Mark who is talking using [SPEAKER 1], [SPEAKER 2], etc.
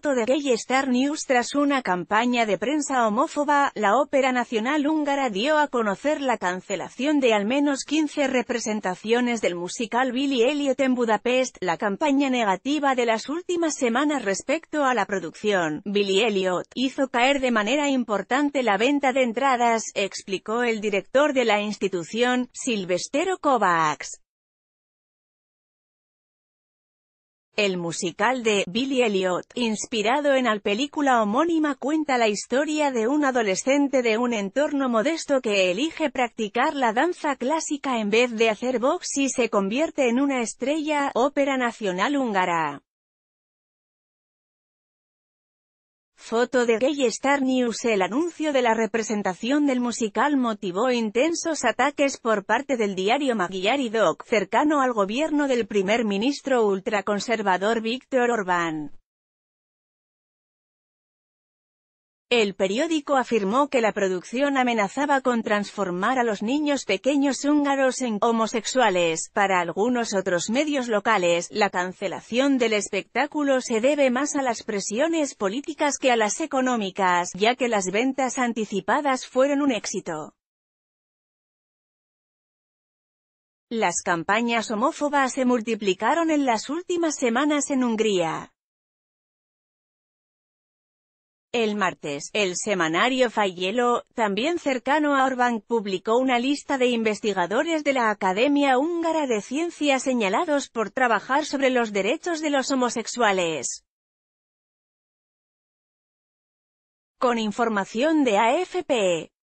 [SPEAKER 1] de Gay Star News tras una campaña de prensa homófoba, la Ópera Nacional Húngara dio a conocer la cancelación de al menos 15 representaciones del musical Billy Elliot en Budapest, la campaña negativa de las últimas semanas respecto a la producción. Billy Elliot hizo caer de manera importante la venta de entradas, explicó el director de la institución, Silvestero Kovács. El musical de Billy Elliot, inspirado en la película homónima, cuenta la historia de un adolescente de un entorno modesto que elige practicar la danza clásica en vez de hacer box y se convierte en una estrella, ópera nacional húngara. Foto de Gay Star News El anuncio de la representación del musical motivó intensos ataques por parte del diario Magyar Doc, cercano al gobierno del primer ministro ultraconservador Víctor Orbán. El periódico afirmó que la producción amenazaba con transformar a los niños pequeños húngaros en homosexuales. Para algunos otros medios locales, la cancelación del espectáculo se debe más a las presiones políticas que a las económicas, ya que las ventas anticipadas fueron un éxito. Las campañas homófobas se multiplicaron en las últimas semanas en Hungría. El martes, el semanario Fayelo, también cercano a Orbán, publicó una lista de investigadores de la Academia Húngara de Ciencias señalados por trabajar sobre los derechos de los homosexuales. Con información de AFP. E.